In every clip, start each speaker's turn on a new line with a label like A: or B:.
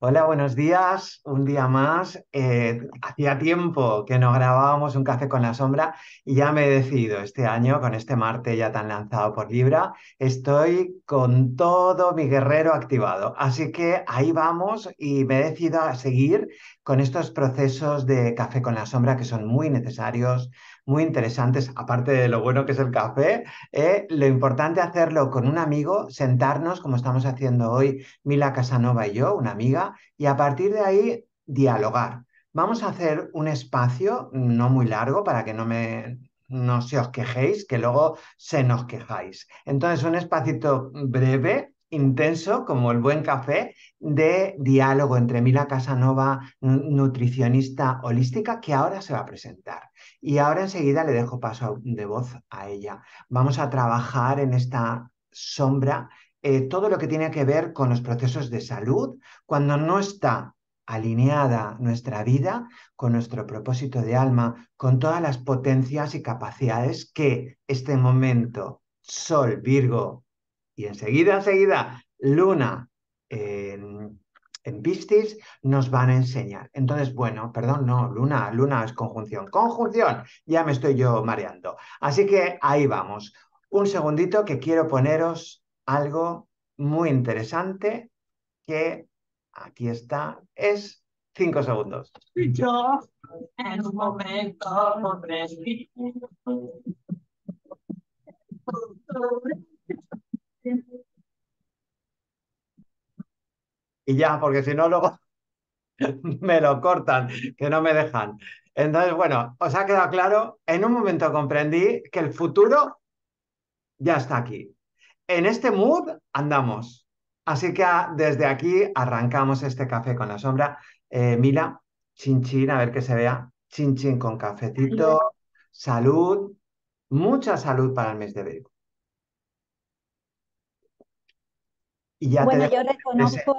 A: Hola, buenos días. Un día más. Eh, hacía tiempo que no grabábamos un café con la sombra y ya me he decidido este año, con este Marte ya tan lanzado por Libra, estoy con todo mi guerrero activado. Así que ahí vamos y me he decidido a seguir con estos procesos de café con la sombra que son muy necesarios muy interesantes, aparte de lo bueno que es el café. Eh, lo importante es hacerlo con un amigo, sentarnos, como estamos haciendo hoy Mila Casanova y yo, una amiga, y a partir de ahí dialogar. Vamos a hacer un espacio mm, no muy largo para que no me, no se os quejéis, que luego se nos quejáis. Entonces, un espacito breve intenso, como el buen café, de diálogo entre Mila Casanova, nutricionista holística, que ahora se va a presentar. Y ahora enseguida le dejo paso de voz a ella. Vamos a trabajar en esta sombra eh, todo lo que tiene que ver con los procesos de salud, cuando no está alineada nuestra vida con nuestro propósito de alma, con todas las potencias y capacidades que este momento Sol, Virgo, y enseguida, enseguida, Luna eh, en, Pistis, nos van a enseñar. Entonces, bueno, perdón, no, Luna, Luna es conjunción. Conjunción, ya me estoy yo mareando. Así que ahí vamos. Un segundito que quiero poneros algo muy interesante que aquí está. Es cinco segundos.
B: en un momento
A: y ya, porque si no, luego me lo cortan, que no me dejan. Entonces, bueno, os ha quedado claro, en un momento comprendí que el futuro ya está aquí. En este mood andamos. Así que ah, desde aquí arrancamos este café con la sombra. mira eh, Mila, chin chin, a ver que se vea. Chin chin con cafecito, Salud. Mucha salud para el mes de abril. bueno, yo reconozco,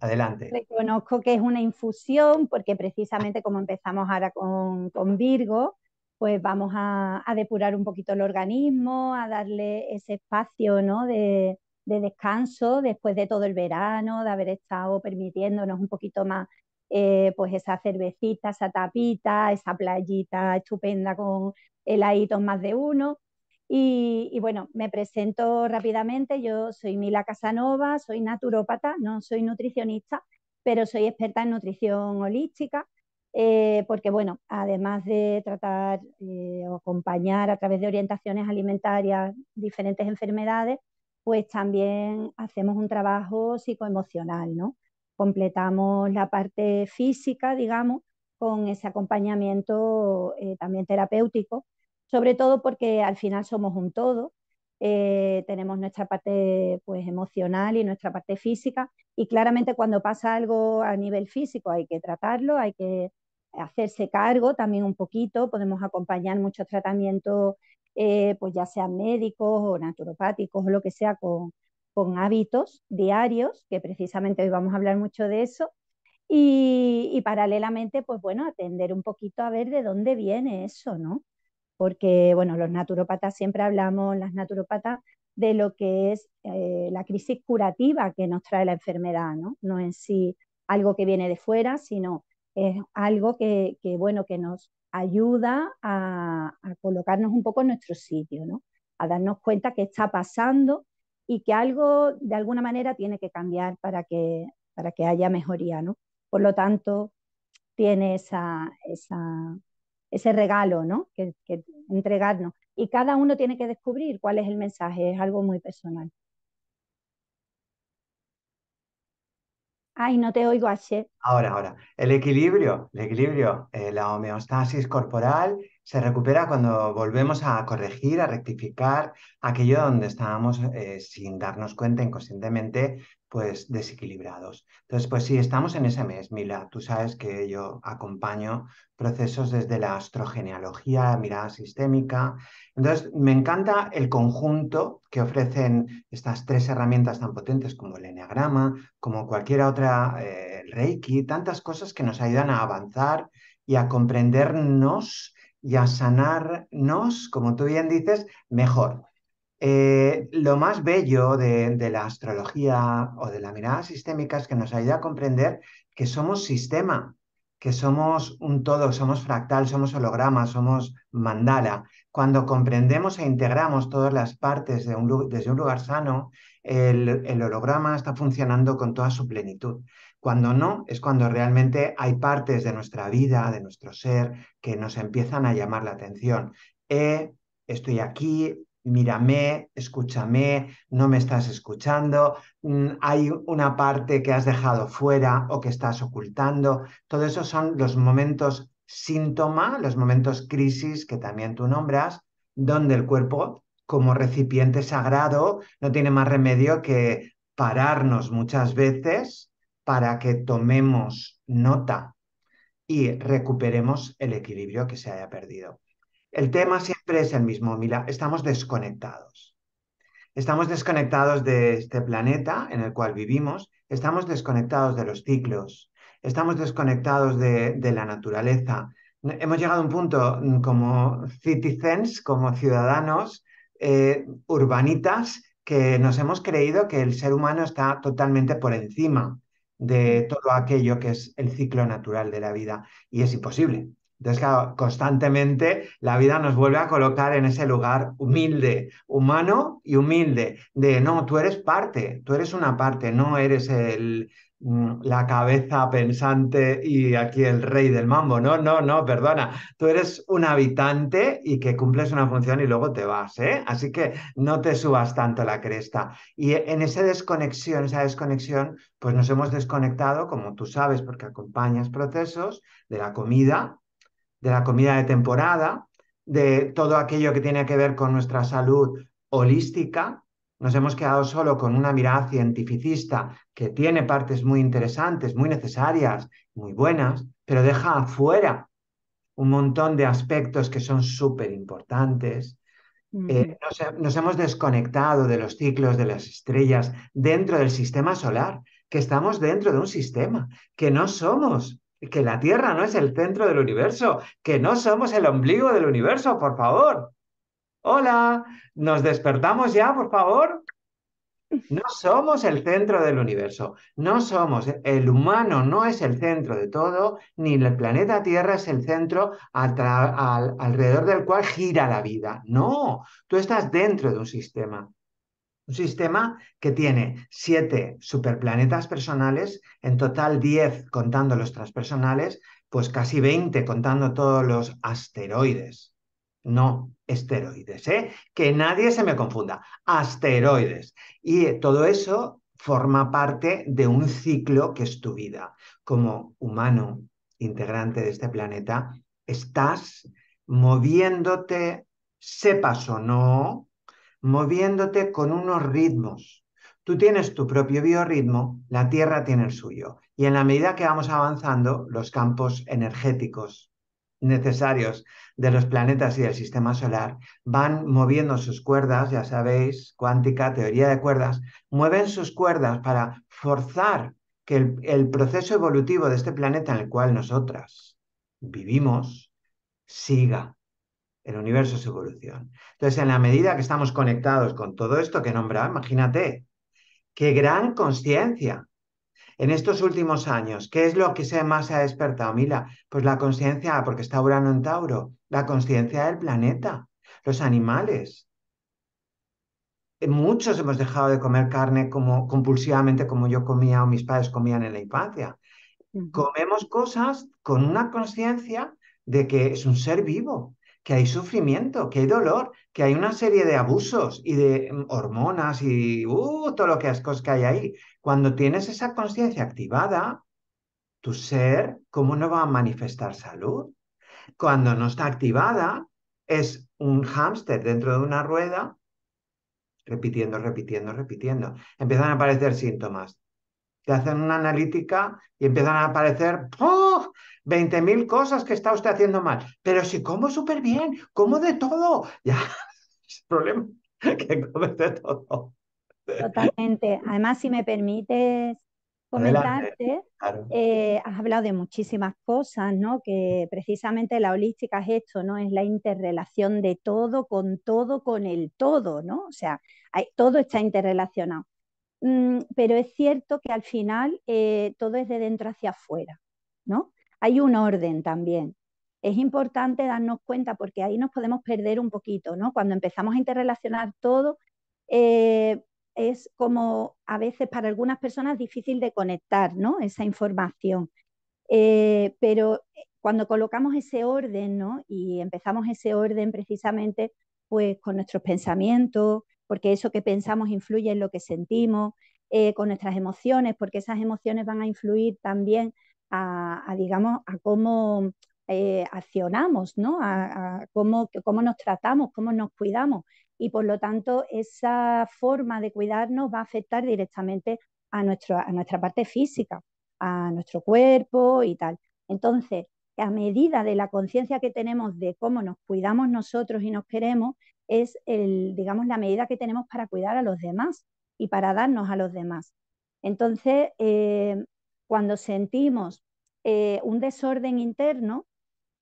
A: adelante,
B: Reconozco que es una infusión porque precisamente como empezamos ahora con, Virgo, pues vamos a, depurar un poquito el organismo, a darle ese espacio ¿no? de, descanso después de todo el verano, de haber estado permitiéndonos un poquito más eh, pues esa cervecita, esa tapita, esa playita estupenda con heladitos más de uno. Y, bueno, me presento rápidamente. Yo soy Mila Casanova, soy naturópata, no soy nutricionista, pero soy experta en nutrición holística, eh, porque bueno, además de tratar eh, o acompañar a través de orientaciones alimentarias diferentes enfermedades, pues también hacemos un trabajo psicoemocional, ¿no? Completamos la parte física, digamos, con ese acompañamiento eh, también terapéutico sobre todo porque al final somos un todo, eh, tenemos nuestra parte pues, emocional y nuestra parte física y claramente cuando pasa algo a nivel físico hay que tratarlo, hay que hacerse cargo también un poquito, podemos acompañar muchos tratamientos, eh, pues ya sean médicos o naturopáticos o lo que sea, con, hábitos diarios, que precisamente hoy vamos a hablar mucho de eso, y, y, paralelamente, pues bueno, atender un poquito a ver de dónde viene eso, ¿no? porque bueno, los naturopatas siempre hablamos, las naturopatas, de lo que es eh, la crisis curativa que nos trae la enfermedad, ¿no? No en sí algo que viene de fuera, sino es algo que, bueno, que nos ayuda a, colocarnos un poco en nuestro sitio, ¿no? A darnos cuenta que está pasando y que algo de alguna manera tiene que cambiar para que, para que haya mejoría, ¿no? Por lo tanto, tiene esa, esa ese regalo ¿no? que, entregarnos. Y cada uno tiene que descubrir cuál es el mensaje, es algo muy personal. Ay, no te oigo, Asher. Ahora,
A: ahora. El equilibrio, el equilibrio, eh, la homeostasis corporal se recupera cuando volvemos a corregir, a rectificar aquello donde estábamos eh, sin darnos cuenta inconscientemente, pues desequilibrados. Entonces, pues sí, estamos en ese mes, Mila. Tú sabes que yo acompaño procesos desde la astrogenealogía, mirada sistémica. Entonces, me encanta el conjunto que ofrecen estas tres herramientas tan potentes como el enneagrama, como cualquier otra, eh, reiki, tantas cosas que nos ayudan a avanzar y a comprendernos y a sanarnos, como tú bien dices, mejor. Eh, lo más bello de, la astrología o de la mirada sistémica es que nos ayuda a comprender que somos sistema, que somos un todo, somos fractal, somos holograma, somos mandala. Cuando comprendemos e integramos todas las partes desde un lugar sano, el holograma está funcionando con toda su plenitud. Cuando no, es cuando realmente hay partes de nuestra vida, de nuestro ser, que nos empiezan a llamar la atención. Eh, estoy aquí, mírame, escúchame, no me estás escuchando, mm, hay una parte que has dejado fuera o que estás ocultando. Todo eso son los momentos síntoma, los momentos crisis que también tú nombras, donde el cuerpo como recipiente sagrado no tiene más remedio que pararnos muchas veces para que tomemos nota y recuperemos el equilibrio que se haya perdido. El tema siempre es el mismo, Mila, estamos desconectados. Estamos desconectados de este planeta en el cual vivimos, estamos desconectados de los ciclos, estamos desconectados de, la naturaleza. Hemos llegado a un punto mm, como citizens, como ciudadanos, eh, urbanitas, que nos hemos creído que el ser humano está totalmente por encima de todo aquello que es el ciclo natural de la vida y es imposible. Entonces, constantemente la vida nos vuelve a colocar en ese lugar humilde, humano y humilde, de no, tú eres parte, tú eres una parte, no eres el, Mm, la cabeza pensante y aquí el rey del mambo. No, no, no, perdona. Tú eres un habitante y que cumples una función y luego te vas, ¿eh? Así que no te subas tanto la cresta. Y en esa desconexión, esa desconexión, pues nos hemos desconectado, como tú sabes, porque acompañas procesos de la comida, de la comida de temporada, de todo aquello que tiene que ver con nuestra salud holística, nos hemos quedado solo con una mirada cientificista que tiene partes muy interesantes, muy necesarias, muy buenas, pero deja afuera un montón de aspectos que son súper importantes. Eh, nos, hemos desconectado de los ciclos de las estrellas dentro del sistema solar, que estamos dentro de un sistema, que no somos, que la Tierra no es el centro del universo, que no somos el ombligo del universo, por favor. Hola, ¿nos despertamos ya, por favor? No somos el centro del universo, no somos, el humano no es el centro de todo, ni el planeta Tierra es el centro alrededor del cual gira la vida. No, tú estás dentro de un sistema. Un sistema que tiene siete superplanetas personales, en total diez contando los transpersonales, pues casi veinte contando todos los asteroides no esteroides, ¿eh? que nadie se me confunda, asteroides. Y todo eso forma parte de un ciclo que es tu vida. Como humano integrante de este planeta, estás moviéndote, sepas o no, moviéndote con unos ritmos. Tú tienes tu propio biorritmo, la Tierra tiene el suyo. Y en la medida que vamos avanzando, los campos energéticos necesarios de los planetas y del sistema solar van moviendo sus cuerdas, ya sabéis, cuántica, teoría de cuerdas, mueven sus cuerdas para forzar que el, proceso evolutivo de este planeta en el cual nosotras vivimos siga. El universo su evolución. Entonces, en la medida que estamos conectados con todo esto que nombra, imagínate, qué gran conciencia en estos últimos años, ¿qué es lo que se más se ha despertado, Mila? Pues la conciencia, porque está Urano en Tauro, la conciencia del planeta, los animales. Eh, muchos hemos dejado de comer carne como compulsivamente como yo comía o mis padres comían en la infancia. Comemos cosas con una conciencia de que es un ser vivo, que hay sufrimiento, que hay dolor, que hay una serie de abusos y de mm, hormonas y uh, todo lo que ascos que hay ahí. Cuando tienes esa conciencia activada, tu ser, ¿cómo no va a manifestar salud? Cuando no está activada, es un hámster dentro de una rueda, repitiendo, repitiendo, repitiendo. Empiezan a aparecer síntomas. Te hacen una analítica y empiezan a aparecer 20.000 cosas que está usted haciendo mal. Pero si como súper bien, como de todo. Ya, es el problema que come de todo.
B: Totalmente. Además, si me permites comentarte, eh, has hablado de muchísimas cosas, ¿no? Que precisamente la holística es esto, ¿no? Es la interrelación de todo con todo, con el todo, ¿no? O sea, todo está interrelacionado. Mm, pero es cierto que al final eh, todo es de dentro hacia afuera, ¿no? hay un orden también. Es importante darnos cuenta porque ahí nos podemos perder un poquito, Cuando empezamos a interrelacionar todo, eh, es como a veces para algunas personas difícil de conectar, Esa información. Eh, pero eh, cuando colocamos ese orden, Y empezamos ese orden precisamente, pues con nuestros pensamientos, porque eso que pensamos influye en lo que sentimos, con nuestras emociones, porque esas emociones van a influir también a, digamos, a cómo eh, accionamos, ¿no? A, cómo, nos tratamos, cómo nos cuidamos. Y por lo tanto, esa forma de cuidarnos va a afectar directamente a, a nuestra parte física, a nuestro cuerpo y tal. Entonces, a medida de la conciencia que tenemos de cómo nos cuidamos nosotros y nos queremos, es el, digamos, la medida que tenemos para cuidar a los demás y para darnos a los demás. Entonces, eh, cuando sentimos eh, un desorden interno,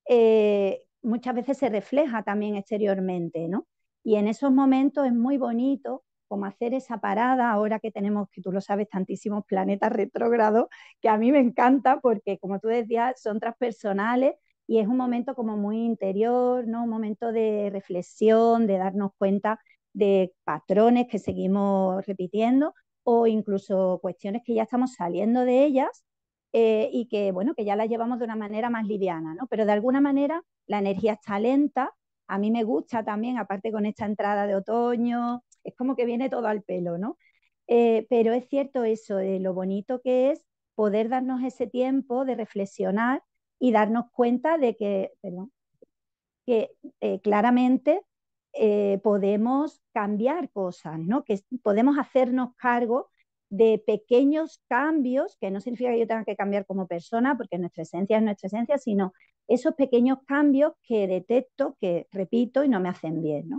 B: eh, muchas veces se refleja también exteriormente, ¿no? Y en esos momentos es muy bonito como hacer esa parada ahora que tenemos, que tú lo sabes, tantísimos planetas retrógrados, que a mí me encanta porque, como tú decías, son transpersonales y es un momento como muy interior, ¿no? Un momento de reflexión, de darnos cuenta de patrones que seguimos repitiendo o incluso cuestiones que ya estamos saliendo de ellas eh, y que, bueno, que ya las llevamos de una manera más liviana, ¿no? Pero de alguna manera la energía está lenta, a mí me gusta también, aparte con esta entrada de otoño, es como que viene todo al pelo, ¿no? Eh, pero es cierto eso, de lo bonito que es poder darnos ese tiempo de reflexionar y darnos cuenta de que, que eh, claramente eh, podemos cambiar cosas, que podemos hacernos cargo de pequeños cambios, que no significa que yo tenga que cambiar como persona, porque nuestra esencia es nuestra esencia, sino esos pequeños cambios que detecto, que repito y no me hacen bien.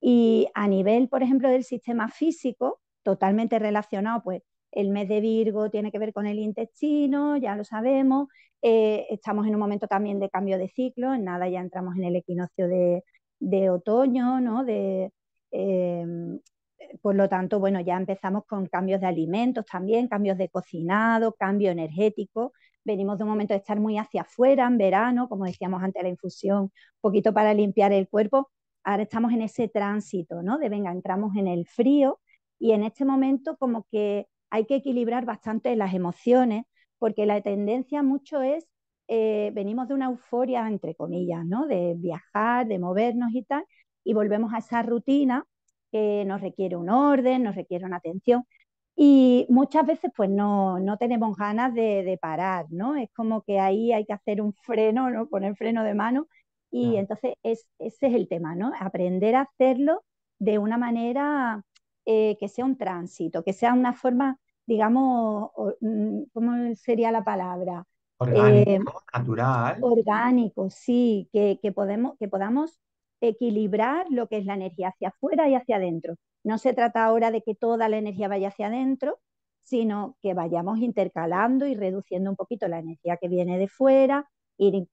B: Y a nivel, por ejemplo, del sistema físico, totalmente relacionado, pues el mes de Virgo tiene que ver con el intestino, ya lo sabemos, eh, estamos en un momento también de cambio de ciclo, en nada ya entramos en el equinoccio de, de otoño, ¿no? De, em, por lo tanto, bueno, ya empezamos con cambios de alimentos también, cambios de cocinado, cambio energético. Venimos de un momento de estar muy hacia afuera en verano, como decíamos antes, la infusión, un poquito para limpiar el cuerpo. Ahora estamos en ese tránsito, ¿no? De venga, entramos en el frío y en este momento como que hay que equilibrar bastante las emociones, porque la tendencia mucho es eh, venimos de una euforia, entre comillas, ¿no? De viajar, de movernos y tal, y volvemos a esa rutina que nos requiere un orden, nos requiere una atención. Y muchas veces pues no, tenemos ganas de, parar, ¿no? Es como que ahí hay que hacer un freno, ¿no? Poner freno de mano. Y entonces ese es el tema, ¿no? Aprender a hacerlo de una manera eh, que sea un tránsito, que sea una forma, digamos, mm, ¿cómo sería la palabra? Orgánico, em, natural. orgánico, sí, que, podemos, que podamos equilibrar lo que es la energía hacia afuera y hacia adentro. No se trata ahora de que toda la energía vaya hacia adentro, sino que vayamos intercalando y reduciendo un poquito la energía que viene de fuera,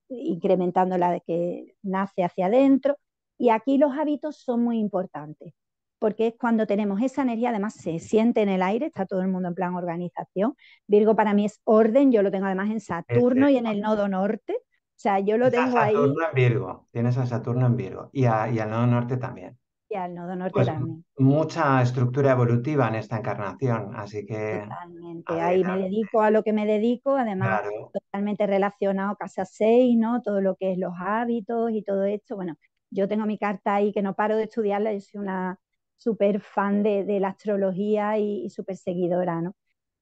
B: incrementando la que nace hacia adentro. Y aquí los hábitos son muy importantes porque es cuando tenemos esa energía, además se siente en el aire, está todo el mundo en plan organización. Virgo para mí es orden, yo lo tengo además en Saturno y en el nodo norte. O sea, yo lo tengo ahí. Saturno
A: en Virgo, tienes a Saturno en Virgo y, a, al nodo norte también.
B: Y al nodo norte pues también.
A: Mucha estructura evolutiva en esta encarnación, así que. Totalmente,
B: ahí me dedico a lo que me dedico, además totalmente relacionado a Casa 6, ¿no? Todo lo que es los hábitos y todo esto. Bueno, yo tengo mi carta ahí que no paro de estudiarla, yo soy una súper fan de, la astrología y, súper seguidora, ¿no?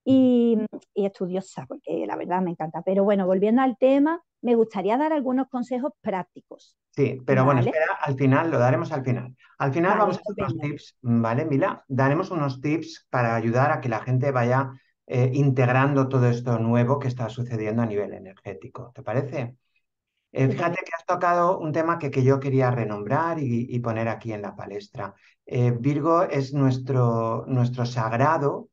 B: Y, estudiosa, porque la verdad me encanta. Pero bueno, volviendo al tema, me gustaría dar algunos consejos prácticos.
A: Sí, pero bueno, espera, al final lo daremos al final. Al final vamos a dar unos tips, ¿vale, Mila? Daremos unos tips para ayudar a que la gente vaya eh, integrando todo esto nuevo que está sucediendo a nivel energético. ¿Te parece? Eh, fíjate que has tocado un tema que, que yo quería renombrar y, poner aquí en la palestra. Eh, Virgo es nuestro, nuestro sagrado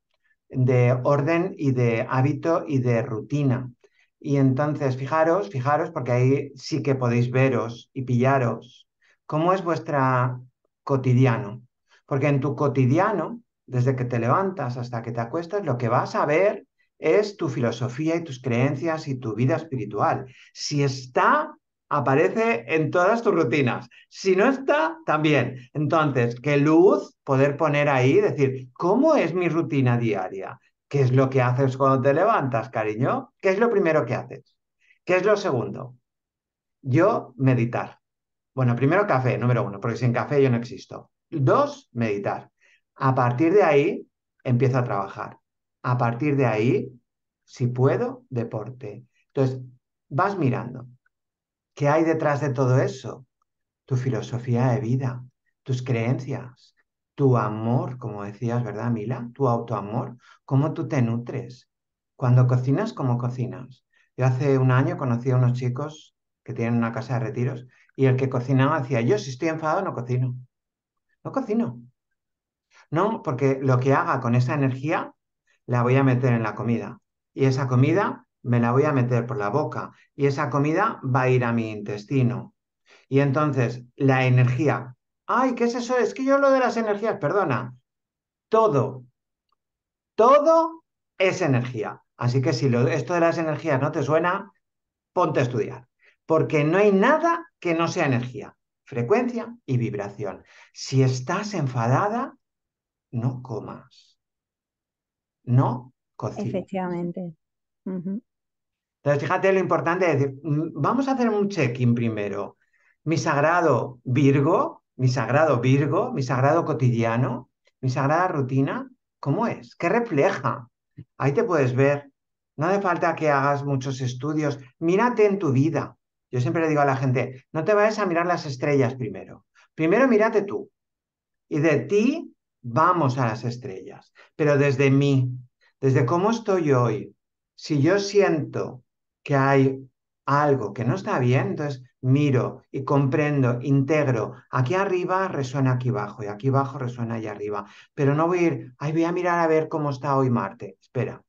A: de orden y de hábito y de rutina. Y entonces, fijaros, fijaros, porque ahí sí que podéis veros y pillaros cómo es vuestra cotidiano. Porque en tu cotidiano, desde que te levantas hasta que te acuestas, lo que vas a ver es tu filosofía y tus creencias y tu vida espiritual. Si está, aparece en todas tus rutinas. Si no está, también. Entonces, qué luz poder poner ahí, decir, ¿cómo es mi rutina diaria? ¿Qué es lo que haces cuando te levantas, cariño? ¿Qué es lo primero que haces? ¿Qué es lo segundo? Yo, meditar. Bueno, primero café, número uno, porque sin café yo no existo. Dos, meditar. A partir de ahí, empiezo a trabajar. A partir de ahí, si puedo, deporte. Entonces, vas mirando. ¿Qué hay detrás de todo eso? Tu filosofía de vida, tus creencias, tu amor, como decías, ¿verdad, Mila? Tu autoamor, cómo tú te nutres. Cuando cocinas, ¿cómo cocinas? Yo hace un año conocí a unos chicos que tienen una casa de retiros y el que cocinaba decía, yo si estoy enfadado no cocino. No cocino. No, porque lo que haga con esa energía la voy a meter en la comida. Y esa comida me la voy a meter por la boca. Y esa comida va a ir a mi intestino. Y entonces la energía. Ay, ¿qué es eso? Es que yo lo de las energías, perdona. Todo. Todo es energía. Así que si esto de las energías no te suena, ponte a estudiar. Porque no hay nada que no sea energía, frecuencia y vibración. Si estás enfadada, no comas no cocina.
B: Efectivamente. Entonces,
A: fíjate lo importante de decir, mm, vamos a hacer un check-in primero. Mi sagrado Virgo, mi sagrado Virgo, mi sagrado cotidiano, mi sagrada rutina, ¿cómo es? ¿Qué refleja? Ahí te puedes ver. No hace falta que hagas muchos estudios. Mírate en tu vida. Yo siempre le digo a la gente, no te vayas a mirar las estrellas primero. Primero mírate tú. Y de ti vamos a las estrellas, pero desde mí, desde cómo estoy hoy, si yo siento que hay algo que no está bien, entonces miro y comprendo, integro, aquí arriba resuena aquí abajo y aquí abajo resuena allá arriba, pero no voy a ir, ahí voy a mirar a ver cómo está hoy Marte, espera,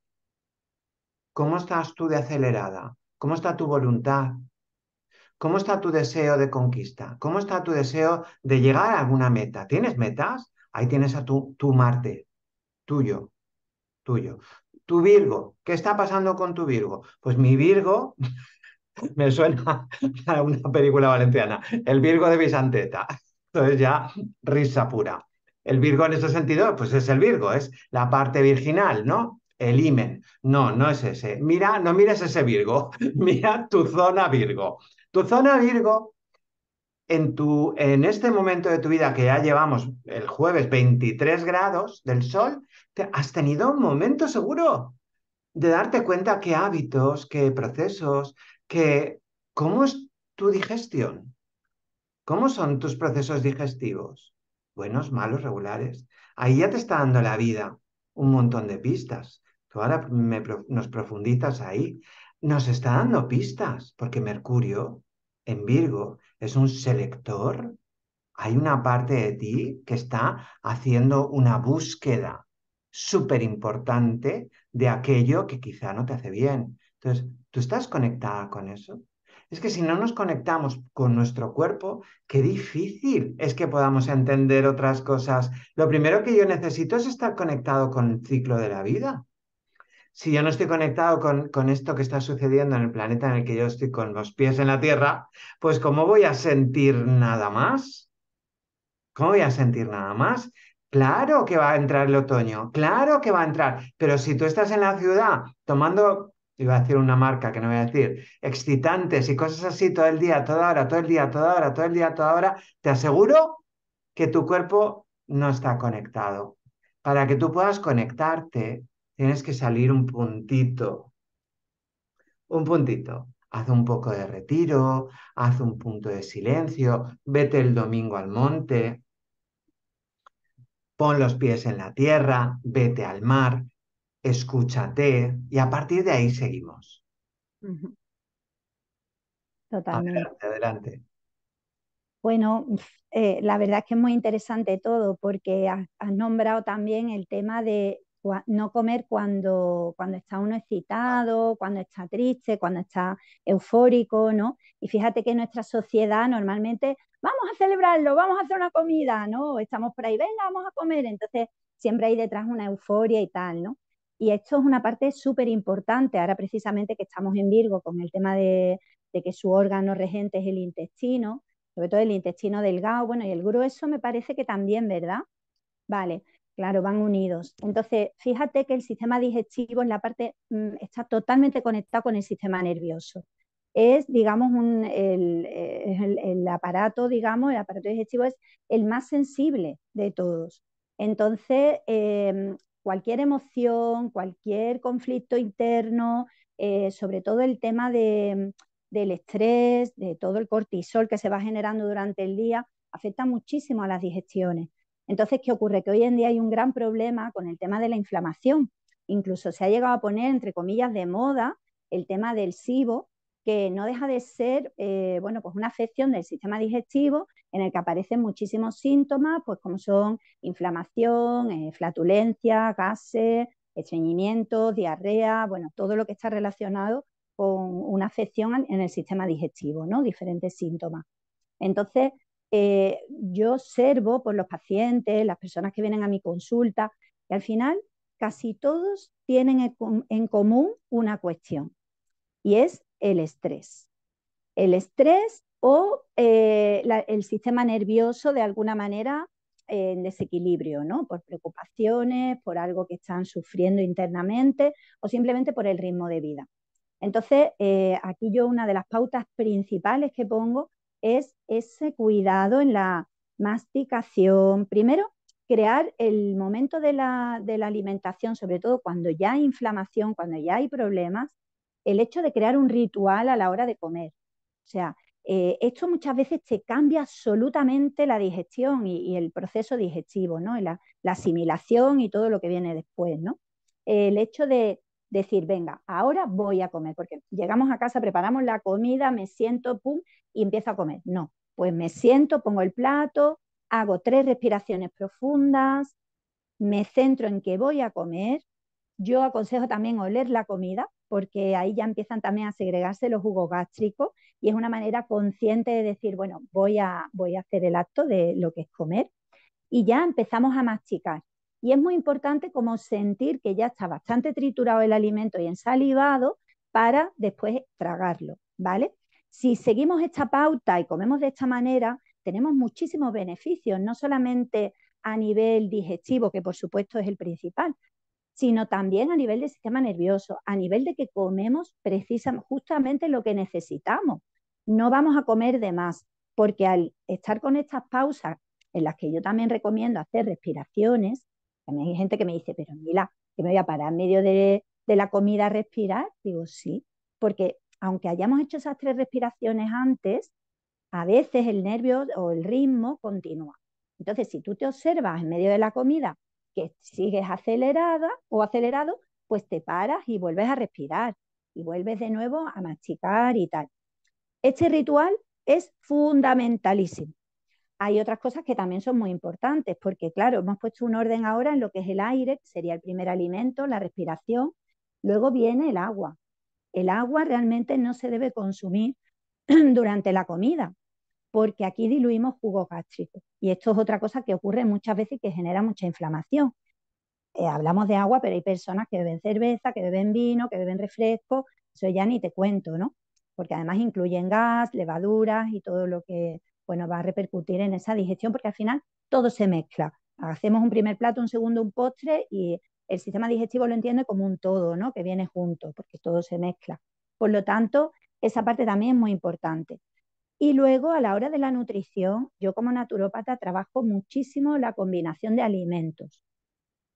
A: ¿cómo estás tú de acelerada? ¿Cómo está tu voluntad? ¿Cómo está tu deseo de conquista? ¿Cómo está tu deseo de llegar a alguna meta? ¿Tienes metas? Ahí tienes a tu, tu Marte, tuyo, tuyo. Tu Virgo, ¿qué está pasando con tu Virgo? Pues mi Virgo me suena a una película valenciana, el Virgo de Bisanteta. Entonces ya risa pura. El Virgo en ese sentido, pues es el Virgo, es la parte virginal, ¿no? El imen. No, no es ese. Mira, no mires ese Virgo, mira tu zona Virgo. Tu zona Virgo en, tu, en este momento de tu vida que ya llevamos el jueves 23 grados del sol, te, has tenido un momento seguro de darte cuenta qué hábitos, qué procesos, qué, cómo es tu digestión, cómo son tus procesos digestivos, buenos, malos, regulares. Ahí ya te está dando la vida un montón de pistas. Tú ahora nos profundizas ahí. Nos está dando pistas, porque Mercurio en Virgo es un selector, hay una parte de ti que está haciendo una búsqueda súper importante de aquello que quizá no te hace bien. Entonces, ¿tú estás conectada con eso? Es que si no nos conectamos con nuestro cuerpo, qué difícil es que podamos entender otras cosas. Lo primero que yo necesito es estar conectado con el ciclo de la vida si yo no estoy conectado con, con, esto que está sucediendo en el planeta en el que yo estoy con los pies en la tierra, pues ¿cómo voy a sentir nada más? ¿Cómo voy a sentir nada más? Claro que va a entrar el otoño, claro que va a entrar, pero si tú estás en la ciudad tomando, iba a decir una marca que no voy a decir, excitantes y cosas así todo el día, toda hora, todo el día, toda hora, todo el día, toda hora, te aseguro que tu cuerpo no está conectado. Para que tú puedas conectarte tienes que salir un puntito, un puntito. Haz un poco de retiro, haz un punto de silencio, vete el domingo al monte, pon los pies en la tierra, vete al mar, escúchate y a partir de ahí seguimos. Totalmente. Adelante.
B: Bueno, eh, la verdad es que es muy interesante todo porque has nombrado también el tema de no comer cuando, cuando está uno excitado, cuando está triste, cuando está eufórico, ¿no? Y fíjate que nuestra sociedad normalmente, vamos a celebrarlo, vamos a hacer una comida, ¿no? Estamos por ahí, venga, vamos a comer. Entonces, siempre hay detrás una euforia y tal, ¿no? Y esto es una parte súper importante, ahora precisamente que estamos en Virgo con el tema de, de que su órgano regente es el intestino, sobre todo el intestino delgado, bueno, y el grueso me parece que también, ¿verdad? Vale, Claro, van unidos. Entonces, fíjate que el sistema digestivo en la parte mm, está totalmente conectado con el sistema nervioso. Es, digamos, el, aparato, el aparato digestivo es el más sensible de todos. Entonces, em, cualquier emoción, cualquier conflicto interno, eh, sobre todo el tema del estrés, de todo el cortisol que se va generando durante el día, afecta muchísimo a las digestiones. Entonces, ¿qué ocurre? Que hoy en día hay un gran problema con el tema de la inflamación. Incluso se ha llegado a poner, entre comillas, de moda el tema del SIBO, que no deja de ser eh, bueno, pues una afección del sistema digestivo en el que aparecen muchísimos síntomas, pues como son inflamación, eh, flatulencia, gases, estreñimiento, diarrea, bueno, todo lo que está relacionado con una afección en el sistema digestivo, ¿no? Diferentes síntomas. Entonces, eh, yo observo por los pacientes, las personas que vienen a mi consulta, y al final casi todos tienen en común una cuestión, y es el estrés. El estrés o eh, el sistema nervioso de alguna manera en desequilibrio, ¿no? Por preocupaciones, por algo que están sufriendo internamente o simplemente por el ritmo de vida. Entonces, eh, aquí yo una de las pautas principales que pongo es ese cuidado en la masticación. Primero, crear el momento de la, alimentación, sobre todo cuando ya hay inflamación, cuando ya hay problemas, el hecho de crear un ritual a la hora de comer. O sea, eh, esto muchas veces te cambia absolutamente la digestión y, el proceso digestivo, ¿no? La, la, asimilación y todo lo que viene después, ¿no? El hecho de decir, venga, ahora voy a comer, porque llegamos a casa, preparamos la comida, me siento, pum, y empiezo a comer. No, pues me siento, pongo el plato, hago tres respiraciones profundas, me centro en que voy a comer. Yo aconsejo también oler la comida, porque ahí ya empiezan también a segregarse los jugos gástricos y es una manera consciente de decir, bueno, voy a, voy a hacer el acto de lo que es comer y ya empezamos a masticar. Y es muy importante como sentir que ya está bastante triturado el alimento y ensalivado para después tragarlo, ¿vale? Si seguimos esta pauta y comemos de esta manera, tenemos muchísimos beneficios, no solamente a nivel digestivo, que por supuesto es el principal, sino también a nivel del sistema nervioso, a nivel de que comemos precisamente justamente lo que necesitamos. No vamos a comer de más, porque al estar con estas pausas, en las que yo también recomiendo hacer respiraciones, también hay gente que me dice, pero Mila, que me voy a parar en medio de, de la comida a respirar. Digo, sí, porque aunque hayamos hecho esas tres respiraciones antes, a veces el nervio o el ritmo continúa. Entonces, si tú te observas en medio de la comida que sigues acelerada o acelerado, pues te paras y vuelves a respirar y vuelves de nuevo a masticar y tal. Este ritual es fundamentalísimo hay otras cosas que también son muy importantes, porque claro, hemos puesto un orden ahora en lo que es el aire, que sería el primer alimento, la respiración, luego viene el agua. El agua realmente no se debe consumir durante la comida, porque aquí diluimos jugos gástricos. Y esto es otra cosa que ocurre muchas veces y que genera mucha inflamación. Eh, hablamos de agua, pero hay personas que beben cerveza, que beben vino, que beben refresco, eso ya ni te cuento, ¿no? Porque además incluyen gas, levaduras y todo lo que bueno, va a repercutir en esa digestión porque al final todo se mezcla. Hacemos un primer plato, un segundo, un postre y el sistema digestivo lo entiende como un todo, ¿no? Que viene junto, porque todo se mezcla. Por lo tanto, esa parte también es muy importante. Y luego, a la hora de la nutrición, yo como naturópata trabajo muchísimo la combinación de alimentos.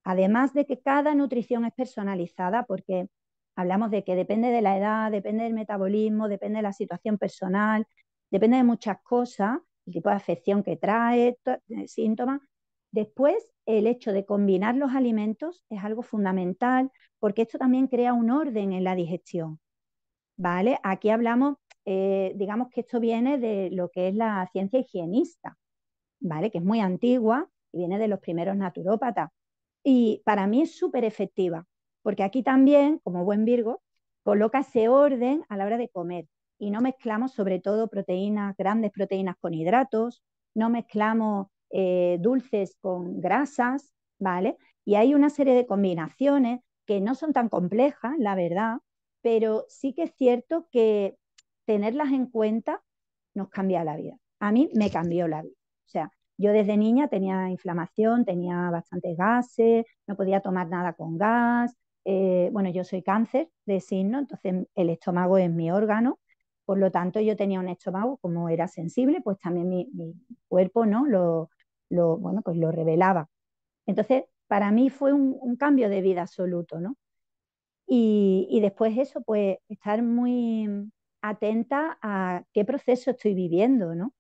B: Además de que cada nutrición es personalizada, porque hablamos de que depende de la edad, depende del metabolismo, depende de la situación personal, depende de muchas cosas, el tipo de afección que trae, eh, síntomas. Después, el hecho de combinar los alimentos es algo fundamental porque esto también crea un orden en la digestión. ¿Vale? Aquí hablamos, eh, digamos que esto viene de lo que es la ciencia higienista, ¿vale? Que es muy antigua y viene de los primeros naturópatas. Y para mí es súper efectiva, porque aquí también, como buen Virgo, coloca ese orden a la hora de comer y no mezclamos sobre todo proteínas, grandes proteínas con hidratos, no mezclamos eh, dulces con grasas, ¿vale? Y hay una serie de combinaciones que no son tan complejas, la verdad, pero sí que es cierto que tenerlas en cuenta nos cambia la vida. A mí me cambió la vida. O sea, yo desde niña tenía inflamación, tenía bastantes gases, no podía tomar nada con gas. Eh, bueno, yo soy cáncer de signo, entonces el estómago es mi órgano por lo tanto, yo tenía un estómago, como era sensible, pues también mi, cuerpo ¿no? Lo, bueno, pues lo revelaba. Entonces, para mí fue un, cambio de vida absoluto, ¿no? Y, después eso, pues estar muy atenta a qué proceso estoy viviendo, ¿no?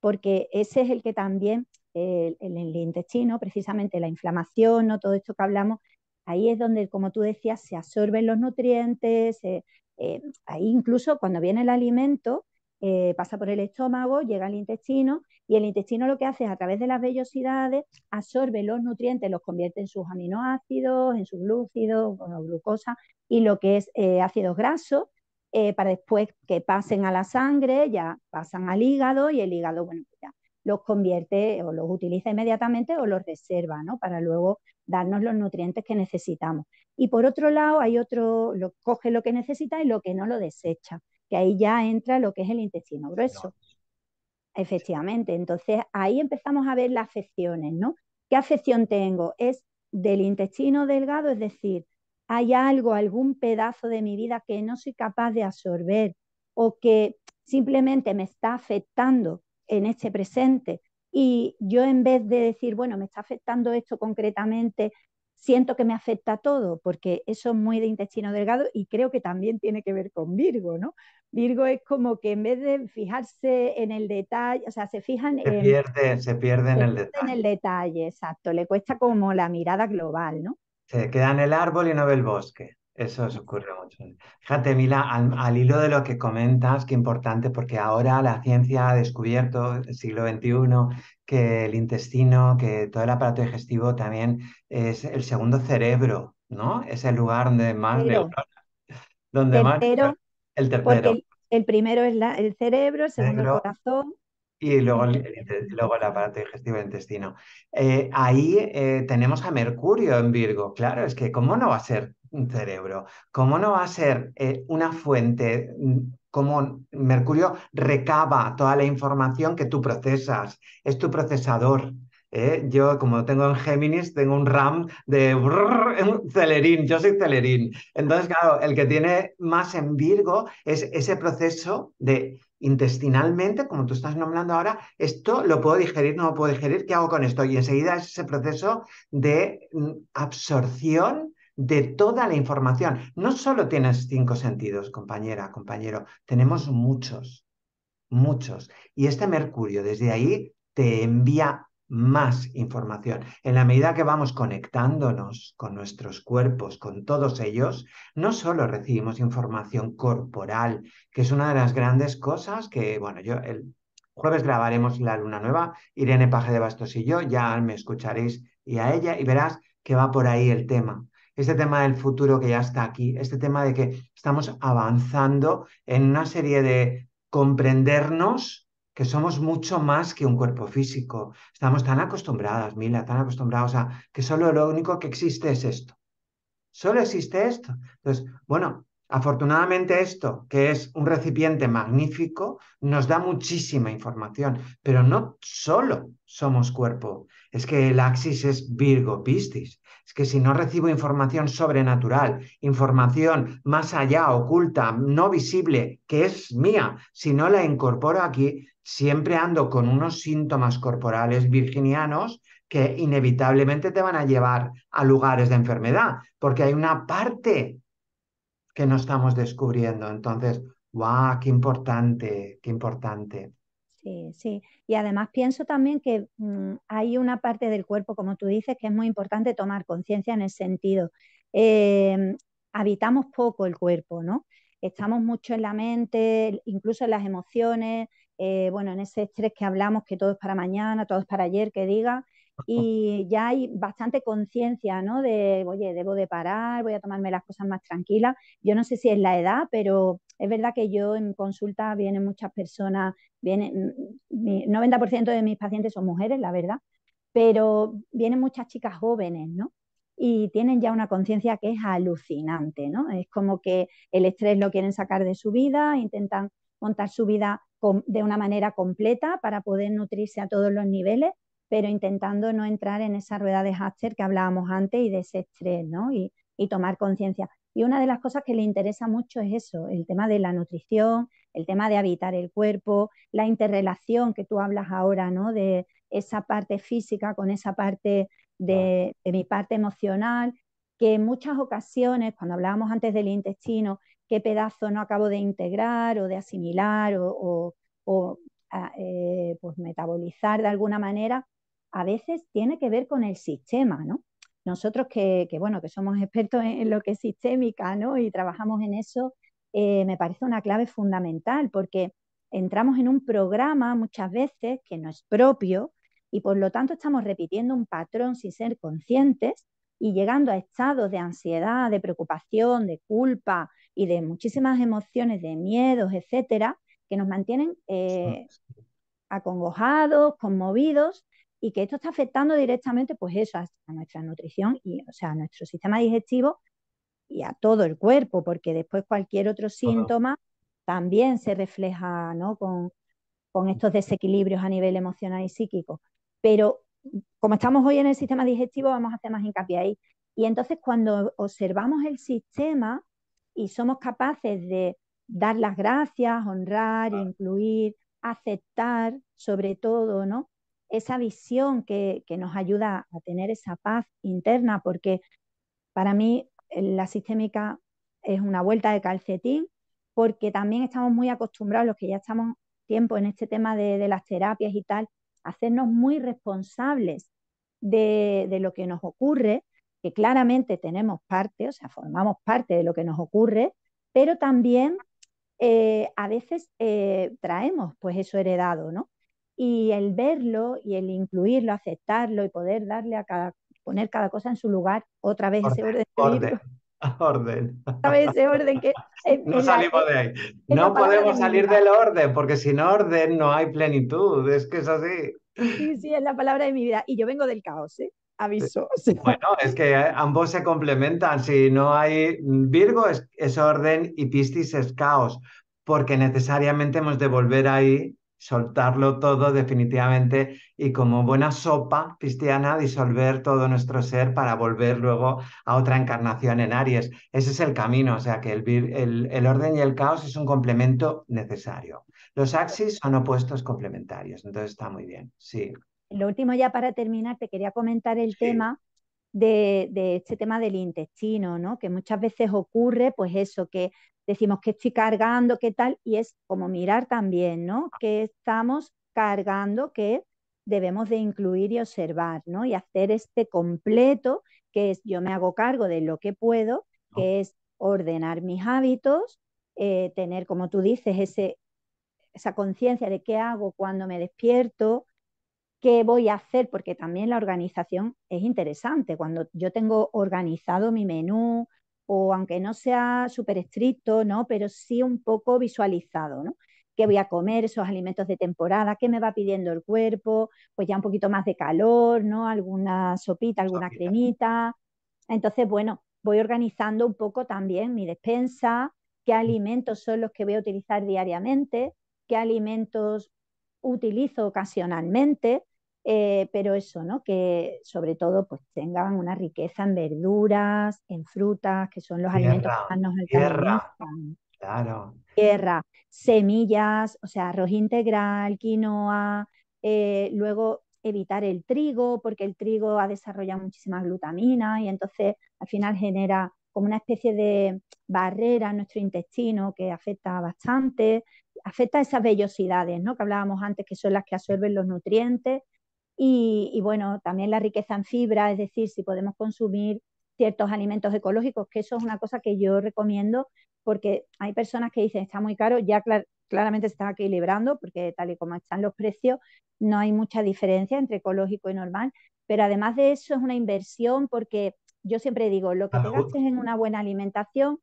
B: Porque ese es el que también, el, el, intestino, precisamente la inflamación, ¿no? todo esto que hablamos, ahí es donde, como tú decías, se absorben los nutrientes, se, eh, ahí incluso cuando viene el alimento, eh, pasa por el estómago, llega al intestino y el intestino lo que hace es a través de las vellosidades absorbe los nutrientes, los convierte en sus aminoácidos, en sus glúcidos, glucosa y lo que es eh, ácidos grasos para después que pasen a la sangre, ya pasan al hígado y el hígado, bueno, pues ya los convierte o los utiliza inmediatamente o los reserva, ¿no? Para luego darnos los nutrientes que necesitamos. Y por otro lado, hay otro, coge lo que necesita y lo que no lo desecha, que ahí ya entra lo que es el intestino grueso. Efectivamente, entonces ahí empezamos a ver las afecciones, ¿no? ¿Qué afección tengo? Es del intestino delgado, es decir, hay algo, algún pedazo de mi vida que no soy capaz de absorber o que simplemente me está afectando en este presente y yo en vez de decir, bueno, me está afectando esto concretamente, siento que me afecta todo, porque eso es muy de intestino delgado y creo que también tiene que ver con Virgo, ¿no? Virgo es como que en vez de fijarse en el detalle, o sea, se fijan en,
A: se pierde en, el,
B: detalle. en el detalle. exacto, le cuesta como la mirada global, ¿no?
A: Se queda en el árbol y no ve el bosque. Eso os ocurre mucho. Fíjate, Mila, al, hilo de lo que comentas, qué importante, porque ahora la ciencia ha descubierto, en el siglo XXI, que el intestino, que todo el aparato digestivo también es el segundo cerebro, ¿no? Es el lugar donde más neuronas, donde más el tercero.
B: el, primero es el cerebro, el segundo corazón,
A: y luego, luego la parte digestiva e intestino. Eh, ahí eh, tenemos a Mercurio en Virgo, claro, es que ¿cómo no va a ser un cerebro? ¿Cómo no va a ser eh, una fuente? Mm, ¿Cómo Mercurio recaba toda la información que tú procesas? Es tu procesador. ¿eh? yo, como tengo en Géminis, tengo un RAM de celerín, yo soy celerín. Entonces, claro, el que tiene más en Virgo es ese proceso de intestinalmente, como tú estás nombrando ahora, esto lo puedo digerir, no lo puedo digerir, ¿qué hago con esto? Y enseguida es ese proceso de mm, absorción de toda la información. No solo tienes cinco sentidos, compañera, compañero, tenemos muchos, muchos. Y este Mercurio desde ahí te envía más información. En la medida que vamos conectándonos con nuestros cuerpos, con todos ellos, no solo recibimos información corporal, que es una de las grandes cosas que, bueno, yo el jueves grabaremos la luna nueva, Irene Paje de Bastos y yo, ya me escucharéis y a ella y verás que va por ahí el tema. Este tema del futuro que ya está aquí, este tema de que estamos avanzando en una serie de comprendernos que somos mucho más que un cuerpo físico. Estamos tan acostumbradas, Mila, tan acostumbrados a que solo lo único que existe es esto. Solo existe esto. Entonces, bueno, afortunadamente esto, que es un recipiente magnífico, nos da muchísima información, pero no solo somos cuerpo, es que el axis es Virgo pistis. Es que si no recibo información sobrenatural, información más allá, oculta, no visible, que es mía, si no la incorporo aquí, siempre ando con unos síntomas corporales virginianos que inevitablemente te van a llevar a lugares de enfermedad, porque hay una parte que no estamos descubriendo. Entonces, ¡guau! ¡Qué importante! ¡Qué importante!
B: Sí, sí. Y además pienso también que mm, hay una parte del cuerpo, como tú dices, que es muy importante tomar conciencia en el sentido. Em, habitamos poco el cuerpo, ¿no? Estamos mucho en la mente, incluso en las emociones, eh, bueno, en ese estrés que hablamos, que todo es para mañana, todo es para ayer, que diga. Y ya hay bastante conciencia, ¿no? De, oye, debo de parar, voy a tomarme las cosas más tranquilas. Yo no sé si es la edad, pero es verdad que yo en consulta vienen muchas personas, vienen, 90% de mis pacientes son mujeres, la verdad, pero vienen muchas chicas jóvenes, ¿no? Y tienen ya una conciencia que es alucinante, ¿no? Es como que el estrés lo quieren sacar de su vida, intentan montar su vida de una manera completa para poder nutrirse a todos los niveles, pero intentando no entrar en esa rueda de háster que hablábamos antes y de ese estrés, ¿no? y tomar conciencia. Y una de las cosas que le interesa mucho es eso, el tema de la nutrición, el tema de habitar el cuerpo, la interrelación que tú hablas ahora, ¿no? De esa parte física con esa parte de, mi parte emocional, que en muchas ocasiones, cuando hablábamos antes del intestino, qué pedazo no acabo de integrar o de asimilar o, ah, eh, pues metabolizar de alguna manera, a veces tiene que ver con el sistema, ¿no? Nosotros que, bueno, que somos expertos en, lo que es sistémica, ¿no? Y trabajamos en eso, eh, me parece una clave fundamental, porque entramos en un programa muchas veces que no es propio y por lo tanto estamos repitiendo un patrón sin ser conscientes y llegando a estados de ansiedad, de preocupación, de culpa y de muchísimas emociones, de miedos, etcétera, que nos mantienen eh, acongojados, conmovidos y que esto está afectando directamente, pues eso, a, nuestra nutrición y, o sea, a nuestro sistema digestivo y a todo el cuerpo, porque después cualquier otro síntoma también se refleja, ¿no? Con, con estos desequilibrios a nivel emocional y psíquico. Pero como estamos hoy en el sistema digestivo, vamos a hacer más hincapié ahí. Y entonces cuando observamos el sistema y somos capaces de dar las gracias, honrar, incluir, aceptar, sobre todo, ¿no? esa visión que, nos ayuda a tener esa paz interna, porque para mí la sistémica es una vuelta de calcetín, porque también estamos muy acostumbrados, los que ya estamos tiempo en este tema de, las terapias y tal, a hacernos muy responsables de, lo que nos ocurre, que claramente tenemos parte, o sea, formamos parte de lo que nos ocurre, pero también eh, a veces eh, traemos pues eso heredado, ¿no? y el verlo y el incluirlo, aceptarlo y poder darle a cada, poner cada cosa en su lugar, otra vez ese orden. Orden,
A: orden.
B: Otra vez ese orden que... no salimos
A: de ahí. No podemos salir del orden, porque sin orden no hay plenitud, es que es así.
B: Sí, sí, es la palabra de mi vida. Y yo vengo del caos, ¿eh? Aviso.
A: Bueno, es que ambos se complementan. Si no hay Virgo es, es orden y Piscis es caos, porque necesariamente hemos de volver ahí soltarlo todo definitivamente y como buena sopa cristiana disolver todo nuestro ser para volver luego a otra encarnación en Aries. Ese es el camino, o sea que el, el, orden y el caos es un complemento necesario. Los axis son opuestos complementarios, entonces está muy bien, sí.
B: Lo último ya para terminar, te quería comentar el tema de, de, este tema del intestino, ¿no? Que muchas veces ocurre, pues eso, que decimos que estoy cargando, qué tal, y es como mirar también, ¿no? Que estamos cargando, que debemos de incluir y observar, ¿no? Y hacer este completo, que es yo me hago cargo de lo que puedo, que es ordenar mis hábitos, eh, tener, como tú dices, ese, esa conciencia de qué hago cuando me despierto, qué voy a hacer, porque también la organización es interesante. Cuando yo tengo organizado mi menú, o aunque no sea súper estricto, ¿no? Pero sí un poco visualizado, ¿no? qué voy a comer, esos alimentos de temporada, qué me va pidiendo el cuerpo, pues ya un poquito más de calor, ¿no? Alguna sopita, alguna cremita. Entonces, bueno, voy organizando un poco también mi despensa, qué mm. alimentos son los que voy a utilizar diariamente, qué alimentos utilizo ocasionalmente, eh, pero eso, ¿no? Que sobre todo pues, tengan una riqueza en verduras, en frutas, que son los alimentos que nos Tierra, claro. Tierra, semillas, o sea, arroz integral, quinoa, eh, luego evitar el trigo, porque el trigo ha desarrollado muchísimas glutamina y entonces al final genera como una especie de barrera en nuestro intestino que afecta bastante, afecta esas vellosidades, ¿no? Que hablábamos antes, que son las que absorben los nutrientes y, bueno, también la riqueza en fibra, es decir, si podemos consumir ciertos alimentos ecológicos, que eso es una cosa que yo recomiendo porque hay personas que dicen está muy caro, ya claramente se está equilibrando porque tal y como están los precios, no hay mucha diferencia entre ecológico y normal, pero además de eso es una inversión porque yo siempre digo, lo que te ah, gastes en una buena alimentación,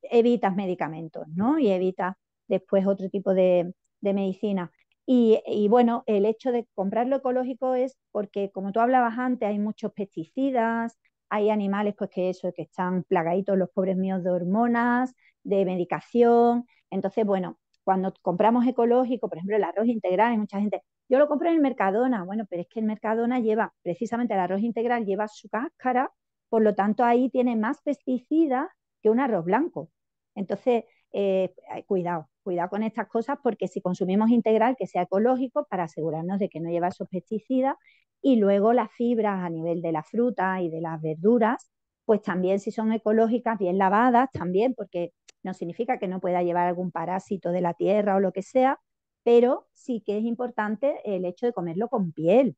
B: evitas medicamentos, ¿no? Y evitas después otro tipo de, de medicina. Y, bueno, el hecho de comprar lo ecológico es porque, como tú hablabas antes, hay muchos pesticidas, hay animales pues que eso, que están plagaditos los pobres míos de hormonas, de medicación. Entonces, bueno, cuando compramos ecológico, por ejemplo, el arroz integral, hay mucha gente, yo lo compro en el Mercadona, bueno, pero es que el Mercadona lleva, precisamente el arroz integral lleva su cáscara, por lo tanto ahí tiene más pesticidas que un arroz blanco. Entonces, eh, cuidado, cuidado con estas cosas porque si consumimos integral, que sea ecológico, para asegurarnos de que no lleva esos pesticidas. Y luego las fibras a nivel de la fruta y de las verduras, pues también si son ecológicas, bien lavadas también, porque no significa que no pueda llevar algún parásito de la tierra o lo que sea, pero sí que es importante el hecho de comerlo con piel,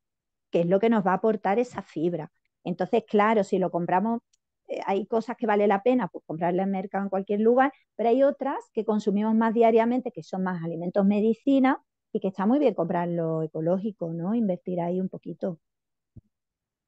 B: que es lo que nos va a aportar esa fibra. Entonces, claro, si lo compramos eh, hay cosas que vale la pena pues, comprarle en mercado en cualquier lugar, pero hay otras que consumimos más diariamente, que son más alimentos medicina, y que está muy bien comprar lo ecológico, ¿no? Invertir ahí un poquito.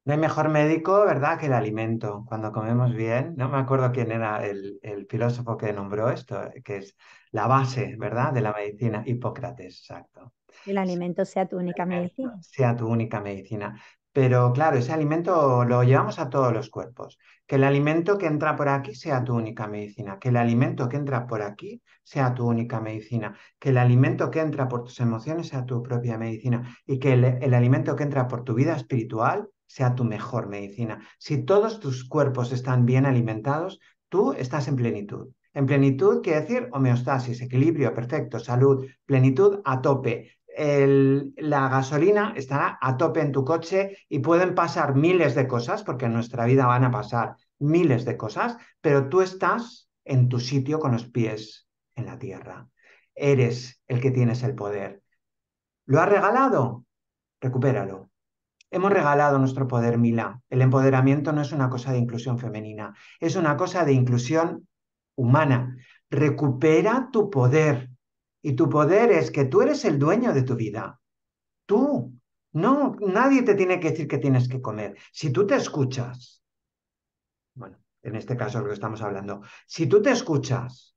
A: No hay mejor médico, ¿verdad?, que el alimento. Cuando comemos bien, no me acuerdo quién era el, filósofo que nombró esto, que es la base, ¿verdad?, de la medicina, Hipócrates, exacto.
B: El alimento sea tu única medicina.
A: Sea tu única medicina. Pero claro, ese alimento lo llevamos a todos los cuerpos. Que el alimento que entra por aquí sea tu única medicina. Que el alimento que entra por aquí sea tu única medicina. Que el alimento que entra por tus emociones sea tu propia medicina. Y que el, alimento que entra por tu vida espiritual sea tu mejor medicina. Si todos tus cuerpos están bien alimentados, tú estás en plenitud. En plenitud quiere decir homeostasis, equilibrio, perfecto, salud, plenitud a tope la gasolina estará a tope en tu coche y pueden pasar miles de cosas, porque en nuestra vida van a pasar miles de cosas, pero tú estás en tu sitio con los pies en la tierra. Eres el que tienes el poder. ¿Lo has regalado? Recupéralo. Hemos regalado nuestro poder, Mila. El empoderamiento no es una cosa de inclusión femenina, es una cosa de inclusión humana. Recupera tu poder. Y tu poder es que tú eres el dueño de tu vida. Tú. No, nadie te tiene que decir que tienes que comer. Si tú te escuchas, bueno, en este caso lo que estamos hablando, si tú te escuchas,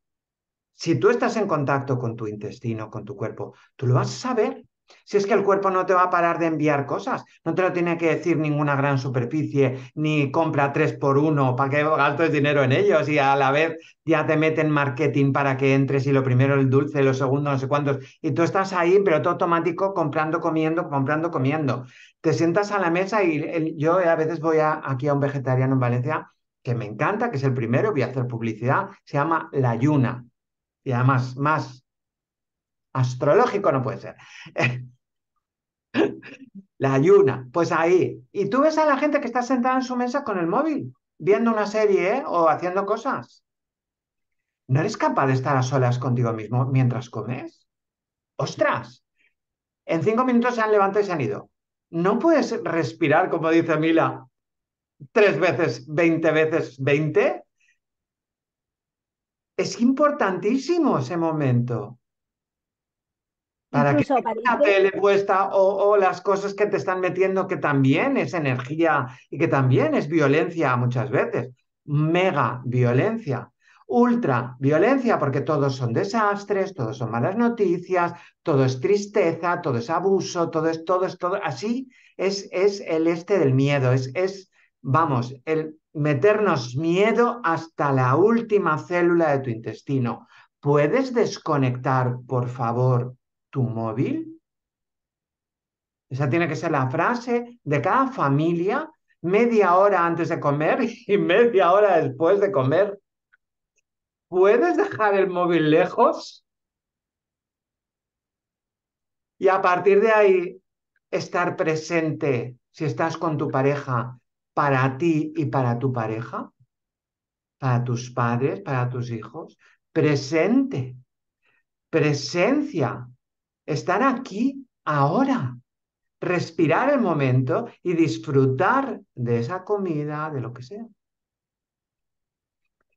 A: si tú estás en contacto con tu intestino, con tu cuerpo, tú lo vas a saber. Si es que el cuerpo no te va a parar de enviar cosas, no te lo tiene que decir ninguna gran superficie, ni compra tres por uno para que gastes dinero en ellos y a la vez ya te meten marketing para que entres y lo primero el dulce, lo segundo no sé cuántos. Y tú estás ahí, pero todo automático, comprando, comiendo, comprando, comiendo. Te sientas a la mesa y yo a veces voy aquí a un vegetariano en Valencia que me encanta, que es el primero, voy a hacer publicidad, se llama La Yuna. Y además, más astrológico no puede ser. la ayuna... pues ahí. Y tú ves a la gente que está sentada en su mesa con el móvil, viendo una serie eh, o haciendo cosas. ¿No eres capaz de estar a solas contigo mismo mientras comes? ¡Ostras! En cinco minutos se han levantado y se han ido. No puedes respirar, como dice Mila, tres veces, veinte veces, veinte. Es importantísimo ese momento para que la tele puesta o, las cosas que te están metiendo que también es energía y que también es violencia muchas veces, mega violencia, ultra violencia, porque todos son desastres, todos son malas noticias, todo es tristeza, todo es abuso, todo es todo es todo, así es es el este del miedo, es es vamos, el meternos miedo hasta la última célula de tu intestino. ¿Puedes desconectar, por favor, tu móvil? Esa tiene que ser la frase de cada familia media hora antes de comer y media hora después de comer. ¿Puedes dejar el móvil lejos? Y a partir de ahí, estar presente, si estás con tu pareja, para ti y para tu pareja, para tus padres, para tus hijos, presente, presencia, estar aquí ahora, respirar el momento y disfrutar de esa comida, de lo que sea.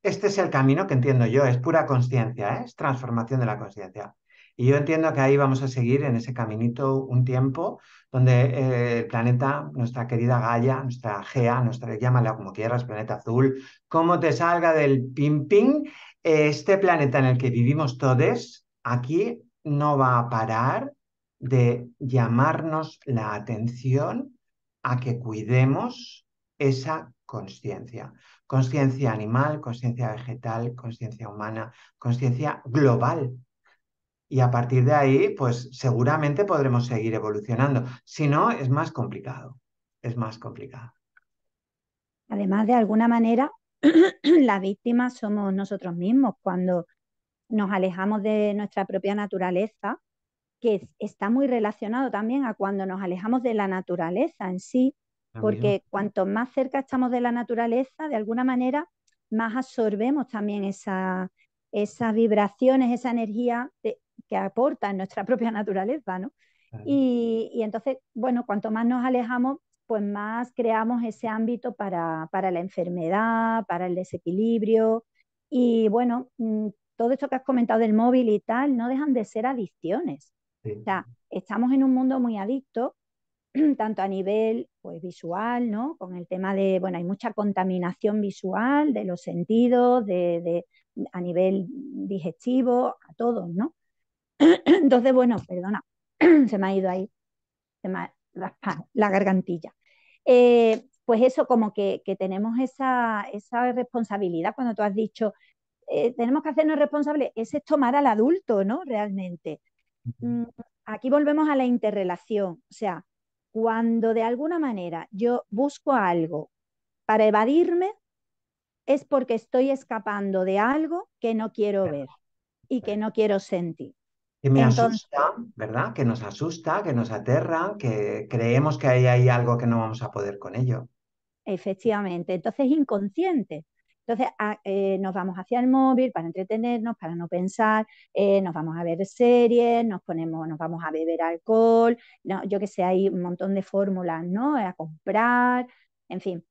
A: Este es el camino que entiendo yo, es pura conciencia, ¿eh? es transformación de la conciencia. Y yo entiendo que ahí vamos a seguir en ese caminito un tiempo donde eh, el planeta, nuestra querida Gaia, nuestra Gea, nuestra, llámala como quieras, planeta azul, como te salga del ping ping, este planeta en el que vivimos todos, aquí no va a parar de llamarnos la atención a que cuidemos esa conciencia. Conciencia animal, conciencia vegetal, conciencia humana, conciencia global. Y a partir de ahí, pues seguramente podremos seguir evolucionando. Si no, es más complicado. Es más complicado.
B: Además, de alguna manera, las víctimas somos nosotros mismos cuando nos alejamos de nuestra propia naturaleza, que está muy relacionado también a cuando nos alejamos de la naturaleza en sí, porque cuanto más cerca estamos de la naturaleza, de alguna manera, más absorbemos también esa, esas vibraciones, esa energía que aporta en nuestra propia naturaleza, ¿no? Y, entonces, bueno, cuanto más nos alejamos, pues más creamos ese ámbito para, para la enfermedad, para el desequilibrio. Y bueno, mm, todo esto que has comentado del móvil y tal, no dejan de ser adicciones. estamos en un mundo muy adicto, tanto a nivel pues, visual, ¿no? Con el tema de, bueno, hay mucha contaminación visual de los sentidos, de, a nivel digestivo, a todos, ¿no? Entonces, bueno, perdona, se me ha ido ahí, la gargantilla. Eh, pues eso, como que, tenemos esa, responsabilidad cuando tú has dicho, eh, tenemos que hacernos responsables, ese es tomar al adulto, ¿no? Realmente. Mm, aquí volvemos a la interrelación, o sea, cuando de alguna manera yo busco algo para evadirme, es porque estoy escapando de algo que no quiero ver y que no quiero sentir.
A: Que me asusta, ¿verdad? Que nos asusta, que nos aterra, que creemos que hay, hay algo que no vamos a poder con ello.
B: Efectivamente. Entonces, inconsciente. Entonces ah, eh, nos vamos hacia el móvil para entretenernos, para no pensar, eh, nos vamos a ver series, nos ponemos, nos vamos a beber alcohol, yo que sé, hay un montón de fórmulas, ¿no? A comprar, en fin.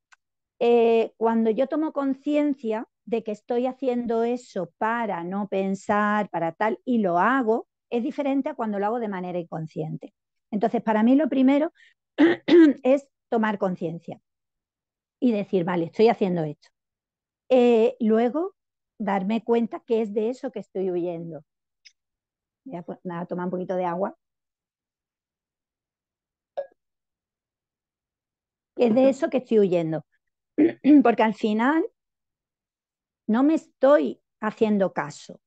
B: Eh, cuando yo tomo conciencia de que estoy haciendo eso para no pensar, para tal, y lo hago, es diferente a cuando lo hago de manera inconsciente. Entonces, para mí lo primero es tomar conciencia y decir, vale, estoy haciendo esto. Eh, luego darme cuenta que es de eso que estoy huyendo. Voy pues, a, tomar un poquito de agua. es de eso que estoy huyendo. Porque al final no me estoy haciendo caso.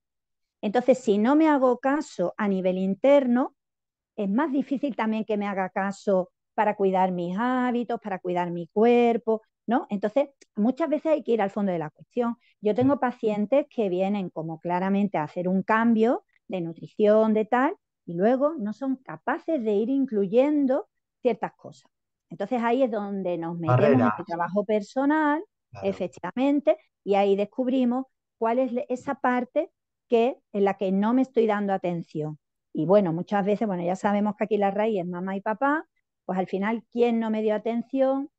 B: Entonces, si no me hago caso a nivel interno, es más difícil también que me haga caso para cuidar mis hábitos, para cuidar mi cuerpo, ¿no? Entonces, muchas veces hay que ir al fondo de la cuestión. Yo tengo pacientes que vienen como claramente a hacer un cambio de nutrición, de tal, y luego no son capaces de ir incluyendo ciertas cosas. Entonces ahí es donde nos metemos en el trabajo personal, efectivamente, y ahí descubrimos cuál es esa parte que, en la que no me estoy dando atención. Y bueno, muchas veces, bueno, ya sabemos que aquí la raíz es mamá y papá, pues al final, ¿quién no me dio atención?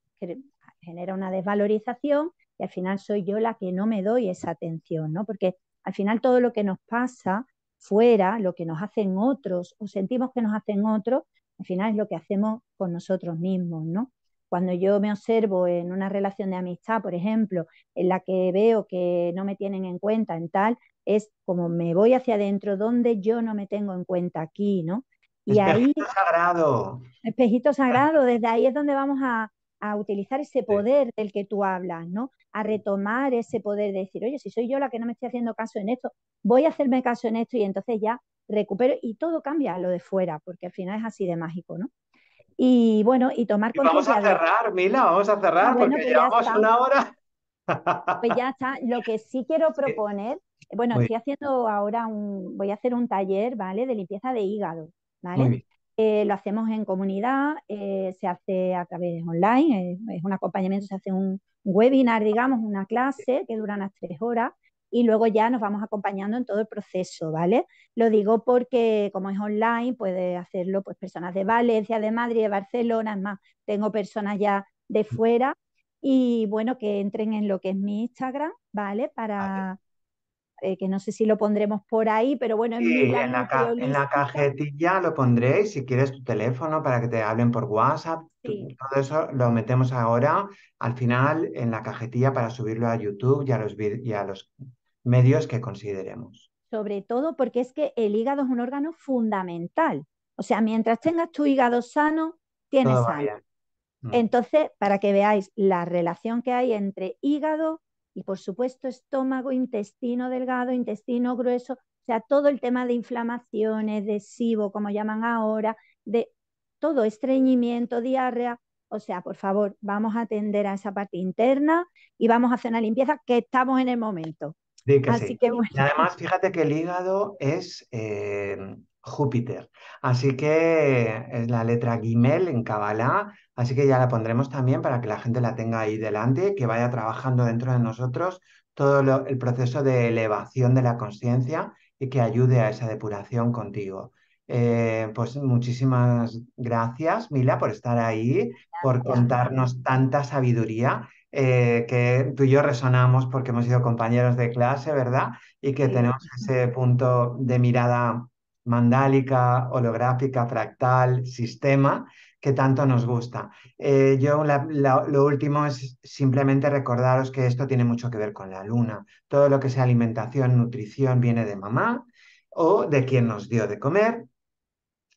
B: genera una desvalorización y al final soy yo la que no me doy esa atención, ¿no? Porque al final todo lo que nos pasa fuera, lo que nos hacen otros o sentimos que nos hacen otros, al final es lo que hacemos con nosotros mismos, ¿no? Cuando yo me observo en una relación de amistad, por ejemplo, en la que veo que no me tienen en cuenta en tal, es como me voy hacia adentro donde yo no me tengo en cuenta aquí, ¿no? Y espejito ahí,
A: sagrado.
B: Espejito sagrado, desde ahí es donde vamos a, a utilizar ese poder del que tú hablas, ¿no? A retomar ese poder de decir, oye, si soy yo la que no me estoy haciendo caso en esto, voy a hacerme caso en esto y entonces ya recupero y todo cambia lo de fuera, porque al final es así de mágico, ¿no? Y bueno, y tomar y Vamos a cerrar, Mila, vamos a cerrar, ah, porque pues llevamos una hora. Pues ya está. Lo que sí quiero proponer, bueno, estoy haciendo ahora un, voy a hacer un taller, ¿vale? De limpieza de hígado, ¿vale? Eh, lo hacemos en comunidad, eh, se hace a través online, eh, es un acompañamiento, se hace un webinar, digamos, una clase que dura unas tres horas y luego ya nos vamos acompañando en todo el proceso, ¿vale? Lo digo porque como es online, puede hacerlo pues personas de Valencia, de Madrid, de Barcelona, es más, tengo personas ya de mm. fuera y bueno, que entren en lo que es mi Instagram, ¿vale? Para, eh, que no sé si lo pondremos por ahí, pero bueno. En, en, la, en
A: cajetilla lo pondréis, si quieres tu teléfono para que te hablen por WhatsApp, todo eso lo metemos ahora al final en la cajetilla para subirlo a YouTube y a los, y a los medios que consideremos.
B: Sobre todo porque es que el hígado es un órgano fundamental. O sea, mientras tengas tu hígado sano, tienes sano. Mm. Entonces, para que veáis la relación que hay entre hígado, y por supuesto estómago, intestino delgado, intestino grueso, o sea, todo el tema de inflamaciones, de SIBO, como llaman ahora, de todo estreñimiento, diarrea. O sea, por favor, vamos a atender a esa parte interna y vamos a hacer una limpieza que estamos en el momento.
A: Así que Y además, fíjate que el hígado es eh, Júpiter. Así que es eh, la letra Gimel en Kabbalah, así que ya la pondremos también para que la gente la tenga ahí delante, que vaya trabajando dentro de nosotros todo el proceso de elevación de la conciencia y que ayude a esa depuración contigo. Eh, pues muchísimas gracias, Mila, por estar ahí, por contarnos tanta sabiduría eh, que tú y yo resonamos porque hemos sido compañeros de clase, ¿verdad? Y que tenemos ese punto de mirada mandálica, holográfica, fractal, sistema, que tanto nos gusta. Eh, yo lo último es simplemente recordaros que esto tiene mucho que ver con la luna. Todo lo que sea alimentación, nutrición, viene de mamá o de quien nos dio de comer,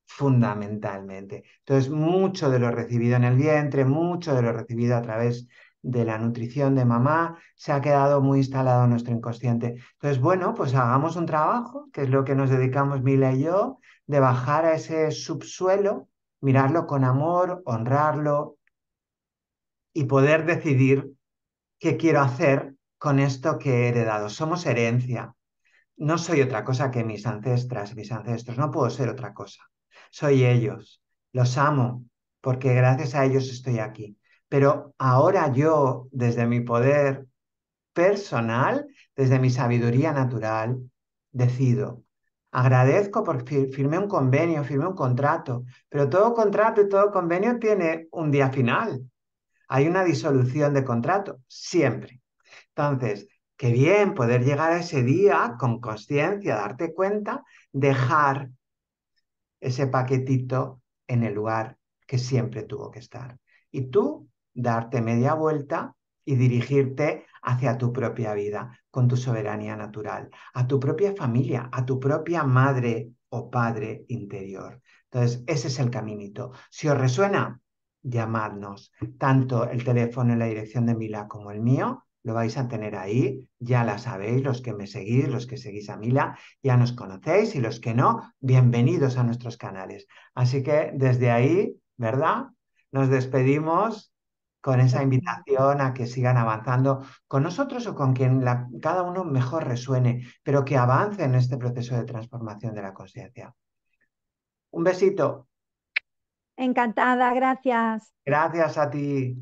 A: fundamentalmente. Entonces, mucho de lo recibido en el vientre, mucho de lo recibido a través de la nutrición de mamá, se ha quedado muy instalado en nuestro inconsciente. Entonces, bueno, pues hagamos un trabajo, que es lo que nos dedicamos Mila y yo, de bajar a ese subsuelo, mirarlo con amor, honrarlo y poder decidir qué quiero hacer con esto que he heredado. Somos herencia. No soy otra cosa que mis ancestras, mis ancestros. No puedo ser otra cosa. Soy ellos. Los amo porque gracias a ellos estoy aquí pero ahora yo, desde mi poder personal, desde mi sabiduría natural, decido. Agradezco porque firmé un convenio, firmé un contrato, pero todo contrato y todo convenio tiene un día final. Hay una disolución de contrato, siempre. Entonces, qué bien poder llegar a ese día con conciencia, darte cuenta, dejar ese paquetito en el lugar que siempre tuvo que estar. Y tú darte media vuelta y dirigirte hacia tu propia vida, con tu soberanía natural, a tu propia familia, a tu propia madre o padre interior. Entonces, ese es el caminito. Si os resuena, llamadnos. Tanto el teléfono en la dirección de Mila como el mío, lo vais a tener ahí, ya la sabéis, los que me seguís, los que seguís a Mila, ya nos conocéis y los que no, bienvenidos a nuestros canales. Así que desde ahí, ¿verdad? Nos despedimos con esa invitación a que sigan avanzando con nosotros o con quien cada uno mejor resuene, pero que avance en este proceso de transformación de la conciencia. Un besito.
B: Encantada, gracias.
A: Gracias a ti.